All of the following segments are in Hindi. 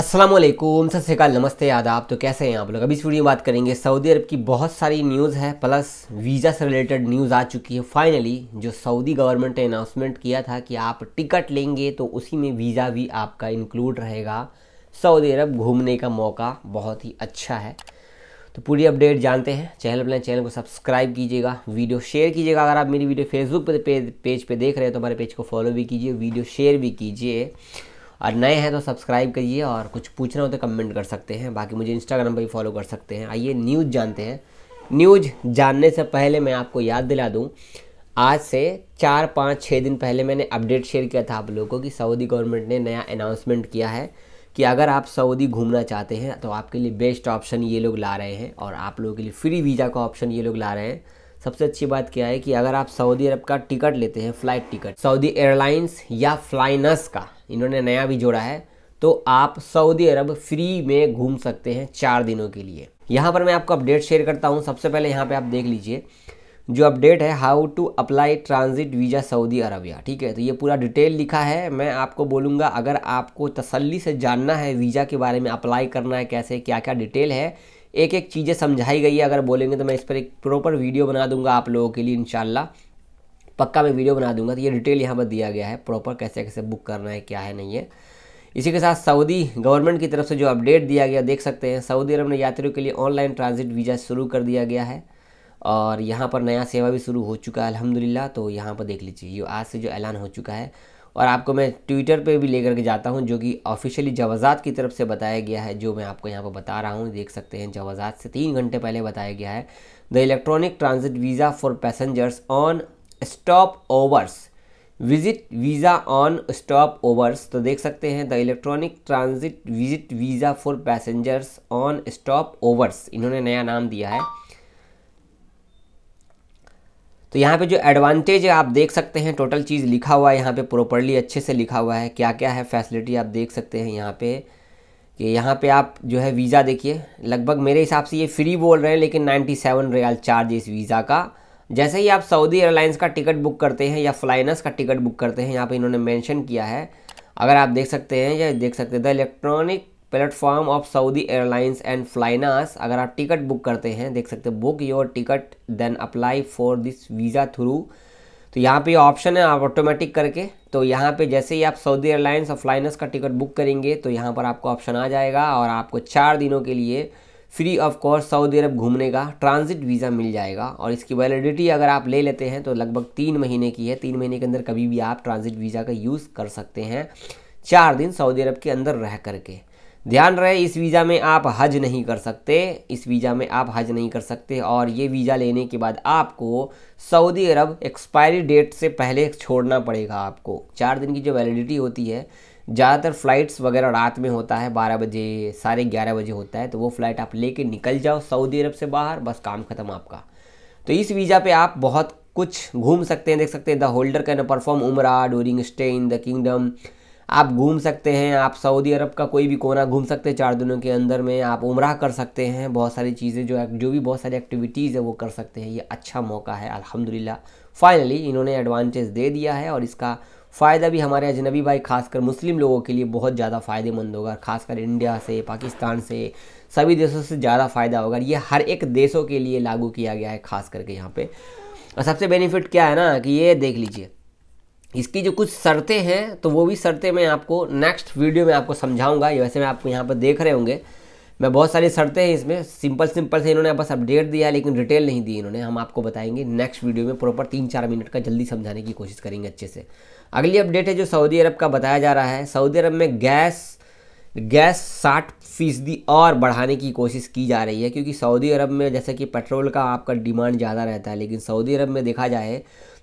असलम सत श्रीकाल नमस्ते आदाब तो कैसे हैं आप लोग अभी इस वीडियो में बात करेंगे सऊदी अरब की बहुत सारी न्यूज़ है प्लस वीज़ा से रिलेटेड न्यूज़ आ चुकी है फाइनली जो सऊदी गवर्नमेंट ने अनाउंसमेंट किया था कि आप टिकट लेंगे तो उसी में वीज़ा भी आपका इंक्लूड रहेगा सऊदी अरब घूमने का मौका बहुत ही अच्छा है तो पूरी अपडेट जानते हैं चैनल अपने चैनल को सब्सक्राइब कीजिएगा वीडियो शेयर कीजिएगा अगर आप मेरी वीडियो फेसबुक पे, पे पेज पे देख रहे हैं तो हमारे पेज को फॉलो भी कीजिए वीडियो शेयर भी कीजिए और नए हैं तो सब्सक्राइब करिए और कुछ पूछना हो तो कमेंट कर सकते हैं बाकी मुझे इंस्टाग्राम पर भी फॉलो कर सकते हैं आइए न्यूज़ जानते हैं न्यूज जानने से पहले मैं आपको याद दिला दूँ आज से चार पाँच छः दिन पहले मैंने अपडेट शेयर किया था आप लोगों को कि सऊदी गवर्नमेंट ने नया अनाउंसमेंट किया है कि अगर आप सऊदी घूमना चाहते हैं तो आपके लिए बेस्ट ऑप्शन ये लोग ला रहे हैं और आप लोगों के लिए फ्री वीज़ा का ऑप्शन ये लोग ला रहे हैं सबसे अच्छी बात क्या है कि अगर आप सऊदी अरब का टिकट लेते हैं फ्लाइट टिकट सऊदी एयरलाइंस या फ्लाइनस का इन्होंने नया भी जोड़ा है तो आप सऊदी अरब फ्री में घूम सकते हैं चार दिनों के लिए यहाँ पर मैं आपको अपडेट शेयर करता हूँ सबसे पहले यहाँ पर आप देख लीजिए जो अपडेट है how to apply transit visa Saudi Arabia ठीक है तो ये पूरा डिटेल लिखा है मैं आपको बोलूँगा अगर आपको तसल्ली से जानना है वीज़ा के बारे में अप्लाई करना है कैसे क्या क्या डिटेल है एक एक चीज़ें समझाई गई है अगर बोलेंगे तो मैं इस पर एक प्रॉपर वीडियो बना दूंगा आप लोगों के लिए इन पक्का मैं वीडियो बना दूंगा तो ये डिटेल यहाँ पर दिया गया है प्रॉपर कैसे कैसे बुक करना है क्या है नहीं है इसी के साथ सऊदी गवर्नमेंट की तरफ से जो अपडेट दिया गया देख सकते हैं सऊदी अरब ने यात्रियों के लिए ऑनलाइन ट्रांजिट वीज़ा शुरू कर दिया गया है और यहाँ पर नया सेवा भी शुरू हो चुका है अलहमदिल्ला तो यहाँ पर देख लीजिए ये आज से जो ऐलान हो चुका है और आपको मैं ट्विटर पे भी लेकर के जाता हूँ जो कि ऑफिशियली जवाजात की तरफ से बताया गया है जो मैं आपको यहाँ पर बता रहा हूँ देख सकते हैं जवाजात से तीन घंटे पहले बताया गया है the electronic transit visa for passengers on stopovers visit visa on stopovers तो देख सकते हैं the electronic transit visit visa for passengers on stopovers इन्होंने नया नाम दिया है तो यहाँ पे जो एडवांटेज है आप देख सकते हैं टोटल चीज़ लिखा हुआ है यहाँ पे प्रॉपरली अच्छे से लिखा हुआ है क्या क्या है फैसिलिटी आप देख सकते हैं यहाँ पे कि यहाँ पे आप जो है वीज़ा देखिए लगभग मेरे हिसाब से ये फ्री बोल रहे हैं लेकिन 97 सेवन रियाल चार्ज इस वीज़ा का जैसे ही आप सऊदी एयरलाइंस का टिकट बुक करते हैं या फ्लाइनस का टिकट बुक करते हैं यहाँ पर इन्होंने मैंशन किया है अगर आप देख सकते हैं या देख सकते हैं the electronic platform of Saudi Airlines and flynas अगर आप टिकट बुक करते हैं देख सकते हैं book your ticket then apply for this visa through तो यहाँ पे ऑप्शन है आप ऑटोमेटिक करके तो यहाँ पे जैसे ही आप सऊदी एयरलाइंस और फ्लाइनस का टिकट बुक करेंगे तो यहाँ पर आपको ऑप्शन आ जाएगा और आपको चार दिनों के लिए free of cost Saudi Arab घूमने का ट्रांजिट वीज़ा मिल जाएगा और इसकी वैलिडिटी अगर आप ले लेते हैं तो लगभग तीन महीने की है तीन महीने के अंदर कभी भी आप ट्रांजिट वीज़ा का यूज़ कर सकते हैं चार दिन सऊदी अरब के अंदर रह करके ध्यान रहे इस वीज़ा में आप हज नहीं कर सकते इस वीज़ा में आप हज नहीं कर सकते और ये वीज़ा लेने के बाद आपको सऊदी अरब एक्सपायरी डेट से पहले छोड़ना पड़ेगा आपको चार दिन की जो वैलिडिटी होती है ज़्यादातर फ़्लाइट्स वगैरह रात में होता है बारह बजे साढ़े ग्यारह बजे होता है तो वो फ़्लाइट आप लेके निकल जाओ सऊदी अरब से बाहर बस काम ख़त्म आपका तो इस वीज़ा पे आप बहुत कुछ घूम सकते हैं देख सकते हैं the holder can perform Umrah during stay in the kingdom आप घूम सकते हैं आप सऊदी अरब का कोई भी कोना घूम सकते हैं चार दिनों के अंदर में आप उम्र कर सकते हैं बहुत सारी चीज़ें जो जो भी बहुत सारी एक्टिविटीज़ है वो कर सकते हैं ये अच्छा मौका है अल्हम्दुलिल्लाह फाइनली इन्होंने एडवांटेज दे दिया है और इसका फ़ायदा भी हमारे अजनबी भाई खासकर मुस्लिम लोगों के लिए बहुत ज़्यादा फ़ायदेमंद होगा खासकर इंडिया से पाकिस्तान से सभी देशों से ज़्यादा फ़ायदा होगा ये हर एक देशों के लिए लागू किया गया है खास करके यहाँ पे और सबसे बेनिफिट क्या है ना कि ये देख लीजिए इसकी जो कुछ शर्तें हैं तो वो भी शर्तें मैं आपको नेक्स्ट वीडियो में आपको समझाऊंगा वैसे मैं आपको यहाँ पर देख रहे होंगे मैं बहुत सारी शर्तें हैं इसमें सिंपल सिंपल से इन्होंने बस अपडेट दिया लेकिन डिटेल नहीं दी इन्होंने हम आपको बताएंगे नेक्स्ट वीडियो में प्रॉपर तीन चार मिनट का जल्दी समझाने की कोशिश करेंगे अच्छे से अगली अपडेट है जो सऊदी अरब का बताया जा रहा है सऊदी अरब में गैस गैस साठ फीसदी और बढ़ाने की कोशिश की जा रही है क्योंकि सऊदी अरब में जैसे कि पेट्रोल का आपका डिमांड ज़्यादा रहता है लेकिन सऊदी अरब में देखा जाए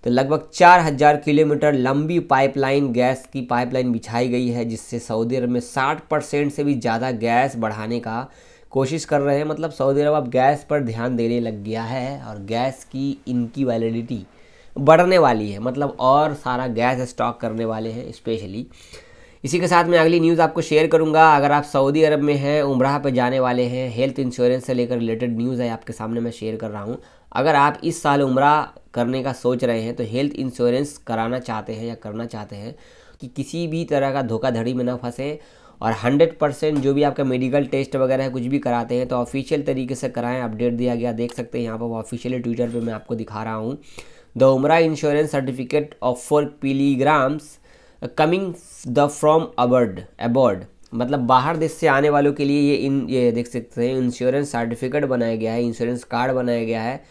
तो लगभग चार हज़ार किलोमीटर लंबी पाइपलाइन गैस की पाइपलाइन बिछाई गई है जिससे सऊदी अरब में साठ परसेंट से भी ज़्यादा गैस बढ़ाने का कोशिश कर रहे हैं मतलब सऊदी अरब अब गैस पर ध्यान देने लग गया है और गैस की इनकी वैलिडिटी बढ़ने वाली है मतलब और सारा गैस स्टॉक करने वाले हैं स्पेशली इसी के साथ मैं अगली न्यूज़ आपको शेयर करूंगा अगर आप सऊदी अरब में हैं उम्राह पर जाने वाले हैं हेल्थ इंश्योरेंस से लेकर रिलेटेड न्यूज़ है आपके सामने मैं शेयर कर रहा हूँ अगर आप इस साल उम्र करने का सोच रहे हैं तो हेल्थ इंश्योरेंस कराना चाहते हैं या करना चाहते हैं कि तो किसी भी तरह का धोखाधड़ी में ना फंसें और हंड्रेड परसेंट जो भी आपका मेडिकल टेस्ट वगैरह है कुछ भी कराते हैं तो ऑफिशियल तरीके से कराएं अपडेट दिया गया देख सकते हैं यहाँ पर ऑफिशियली ट्विटर पर मैं आपको दिखा रहा हूँ the Umrah insurance certificate of for pilgrims coming the from abroad abroad मतलब बाहर देश से आने वालों के लिए ये इन ये देख सकते हैं इंश्योरेंस सर्टिफिकेट बनाया गया है इंश्योरेंस कार्ड बनाया गया है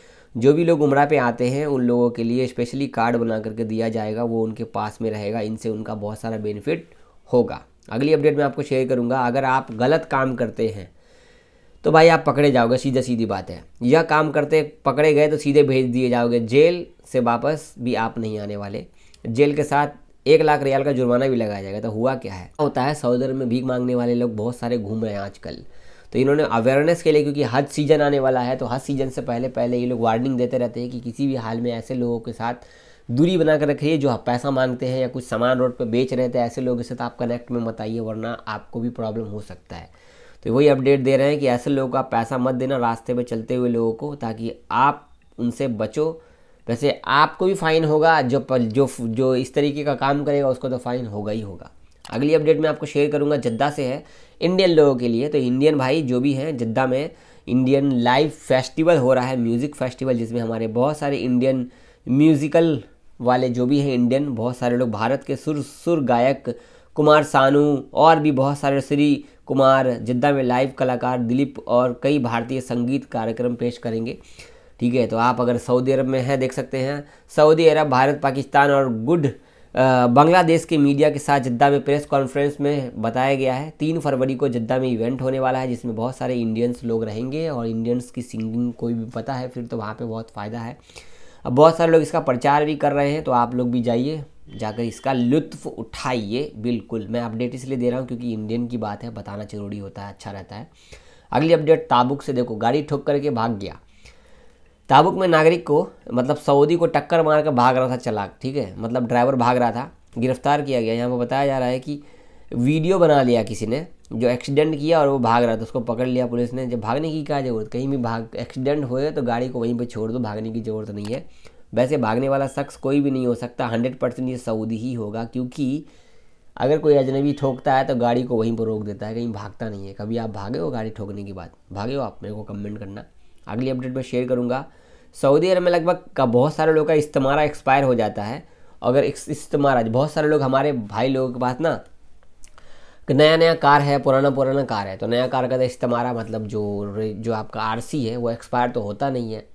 जो भी लोग उमरा पे आते हैं उन लोगों के लिए स्पेशली कार्ड बना करके दिया जाएगा वो उनके पास में रहेगा इनसे उनका बहुत सारा बेनिफिट होगा अगली अपडेट मैं आपको शेयर करूँगा अगर आप गलत काम करते हैं तो भाई आप पकड़े जाओगे सीधा सीधी बात है यह काम करते पकड़े गए तो सीधे भेज दिए जाओगे जेल से वापस भी आप नहीं आने वाले जेल के साथ एक लाख रियाल का जुर्माना भी लगाया जाएगा तो हुआ क्या है होता है सऊदी अरब में भीख मांगने वाले लोग बहुत सारे घूम रहे हैं आजकल तो इन्होंने अवेयरनेस के लिए क्योंकि हज सीजन आने वाला है तो हज सीजन से पहले पहले ये लोग वार्निंग देते रहते हैं कि किसी भी हाल में ऐसे लोगों के साथ दूरी बना कर रखिए जो पैसा मांगते हैं या कुछ सामान रोड पर बेच रहे थे ऐसे लोगों के साथ आप कनेक्ट में मत आइए वरना आपको भी प्रॉब्लम हो सकता है तो वही अपडेट दे रहे हैं कि ऐसे लोगों का पैसा मत देना रास्ते पर चलते हुए लोगों को ताकि आप उनसे बचो वैसे आपको भी फाइन होगा जो जो जो इस तरीके का काम करेगा उसको तो फाइन होगा ही होगा अगली अपडेट मैं आपको शेयर करूंगा जद्दा से है इंडियन लोगों के लिए तो इंडियन भाई जो भी हैं जद्दा में इंडियन लाइव फेस्टिवल हो रहा है म्यूज़िक फेस्टिवल जिसमें हमारे बहुत सारे इंडियन म्यूज़िकल वाले जो भी हैं इंडियन बहुत सारे लोग भारत के सुर सुर गायक कुमार सानू और भी बहुत सारे श्री कुमार जिद्दा में लाइव कलाकार दिलीप और कई भारतीय संगीत कार्यक्रम पेश करेंगे ठीक है तो आप अगर सऊदी अरब में हैं देख सकते हैं सऊदी अरब भारत पाकिस्तान और गुड बांग्लादेश के मीडिया के साथ जद्दा में प्रेस कॉन्फ्रेंस में बताया गया है तीन फरवरी को जद्दा में इवेंट होने वाला है जिसमें बहुत सारे इंडियंस लोग रहेंगे और इंडियंस की सिंगिंग कोई भी पता है फिर तो वहाँ पर बहुत फ़ायदा है अब बहुत सारे लोग इसका प्रचार भी कर रहे हैं तो आप लोग भी जाइए जाकर इसका लुत्फ़ उठाइए बिल्कुल मैं अपडेट इसलिए दे रहा हूँ क्योंकि इंडियन की बात है बताना ज़रूरी होता है अच्छा रहता है अगली अपडेट ताबुक से देखो गाड़ी ठोक करके भाग गया ताबुक में नागरिक को मतलब सऊदी को टक्कर मारकर भाग रहा था चलाक ठीक है मतलब ड्राइवर भाग रहा था गिरफ्तार किया गया यहाँ पर बताया जा रहा है कि वीडियो बना लिया किसी ने जो एक्सीडेंट किया और वो भाग रहा था उसको पकड़ लिया पुलिस ने जब भागने की क्या जरूरत कहीं भी भाग एक्सीडेंट हुए तो गाड़ी को वहीं पर छोड़ दो भागने की ज़रूरत नहीं है वैसे भागने वाला शख्स कोई भी नहीं हो सकता हंड्रेड परसेंट ये सऊदी ही होगा क्योंकि अगर कोई अजनबी ठोकता है तो गाड़ी को वहीं पर रोक देता है कहीं भागता नहीं है कभी आप भागे हो गाड़ी ठोकने के बाद भागे हो आप मेरे को कमेंट करना अगली अपडेट में शेयर करूँगा सऊदी अरब में लगभग का बहुत सारे लोग का इस्तेमारा एक्सपायर हो जाता है अगर इस्तेमारा बहुत सारे लोग हमारे भाई लोगों के पास ना नया नया कार है पुराना पुराना कार है तो नया कार का इस्तेमारा मतलब जो जो आपका आर है वो एक्सपायर तो होता नहीं है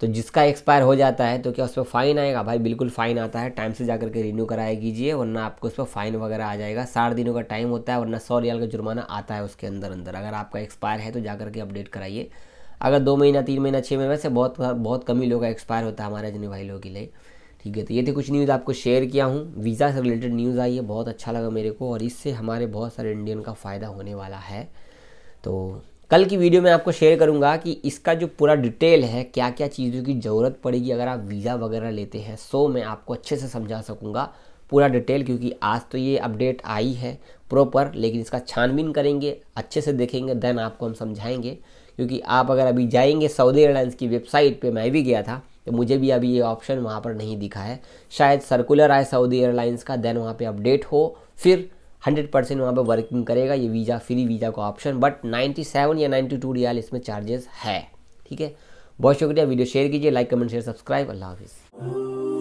तो जिसका एक्सपायर हो जाता है तो क्या उस पर फ़ाइन आएगा भाई बिल्कुल फ़ाइन आता है टाइम से जा करके रिन्यू कराया कीजिए वरना आपको उस पर फ़ाइन वगैरह आ जाएगा साठ दिनों का टाइम होता है वरना सौ रियाल का जुर्माना आता है उसके अंदर अंदर अगर आपका एक्सपायर है तो जा करके अपडेट कराइए अगर दो महीना तीन महीना छः महीने वैसे बहुत बहुत कम ही लोग एक्सपायर होता है हमारे जिन्हें भाई लोगों के लिए ठीक है तो ये थे कुछ न्यूज़ आपको शेयर किया हूँ वीज़ा से रिलेटेड न्यूज़ आई है बहुत अच्छा लगा मेरे को और इससे हमारे बहुत सारे इंडियन का फ़ायदा होने वाला है तो कल की वीडियो में आपको शेयर करूंगा कि इसका जो पूरा डिटेल है क्या क्या चीज़ों की ज़रूरत पड़ेगी अगर आप वीज़ा वगैरह लेते हैं सो मैं आपको अच्छे से समझा सकूंगा पूरा डिटेल क्योंकि आज तो ये अपडेट आई है प्रॉपर लेकिन इसका छानबीन करेंगे अच्छे से देखेंगे देन आपको हम समझाएंगे क्योंकि आप अगर अभी जाएंगे सऊदी एयरलाइंस की वेबसाइट पे मैं भी गया था तो मुझे भी अभी ये ऑप्शन वहाँ पर नहीं दिखा है शायद सर्कुलर आए सऊदी एयरलाइंस का देन वहाँ पे अपडेट हो फिर 100 परसेंट वहाँ पर वर्किंग करेगा ये वीज़ा फ्री वीज़ा का ऑप्शन बट 97 या 92 टू रियाल इसमें चार्जेस है ठीक है बहुत शुक्रिया वीडियो शेयर कीजिए लाइक कमेंट शेयर सब्सक्राइब अल्लाह हाफिज़